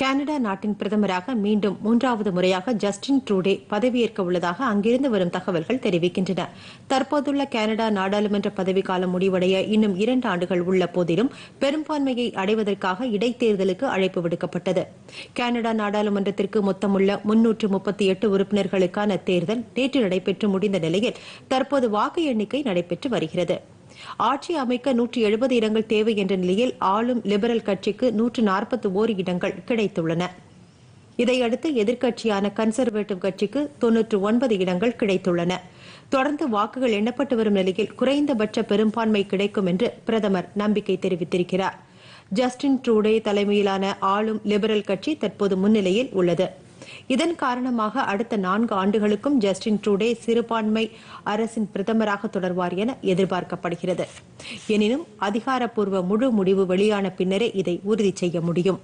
Canada நாட்டின் பிரதமராக மீண்டும் மூன்றாவது முறையாக ஜஸ்டின் ட்ரூடே பதவியேற்க உள்ளதாக அங்கிருந்து வரும் தகவல்கள் தெரிவிக்கின்றன தற்போதுள்ள கனடா நாடாளுமன்ற பதவிக்காலம் முடிவடைய இன்னும் இரண்டு ஆண்டுகள் உள்ள போதிலும் பெரும்பான்மையை அடைவதற்காக இடைத்தேர்தலுக்கு அழைப்பு விடுக்கப்பட்டது கனடா நாடாளுமன்றத்திற்கு மொத்தமுள்ள முன்னூற்று முப்பத்தி எட்டு உறுப்பினர்களுக்கான தேர்தல் நேற்று நடைபெற்று முடிந்த நிலையில் தற்போது வாக்கு எண்ணிக்கை நடைபெற்று வருகிறது ஆட்சி அமைக்க நூற்றி எழுபது இடங்கள் தேவை என்ற நிலையில் ஆளும் லிபரல் கட்சிக்கு நூற்று நாற்பத்தி ஓரு இடங்கள் கிடைத்துள்ளன இதையடுத்து எதிர்க்கட்சியான கன்சர்வேட்டிவ் கட்சிக்கு தொன்னூற்று ஒன்பது இடங்கள் கிடைத்துள்ளன தொடர்ந்து வாக்குகள் எண்ணப்பட்டு வரும் நிலையில் குறைந்தபட்ச பெரும்பான்மை கிடைக்கும் என்று பிரதமர் நம்பிக்கை தெரிவித்திருக்கிறார் ஜஸ்டின் ட்ரூடே தலைமையிலான ஆளும் லிபரல் கட்சி தற்போது முன்னிலையில் உள்ளது இதன் காரணமாக அடுத்த நான்கு ஆண்டுகளுக்கும் ஜஸ்டின் ட்ரூடே சிறுபான்மை அரசின் பிரதமராக தொடர்வார் என எதிர்பார்க்கப்படுகிறது எனினும் அதிகாரப்பூர்வ முழு முடிவு வெளியான பின்னரே இதை உறுதி செய்ய முடியும்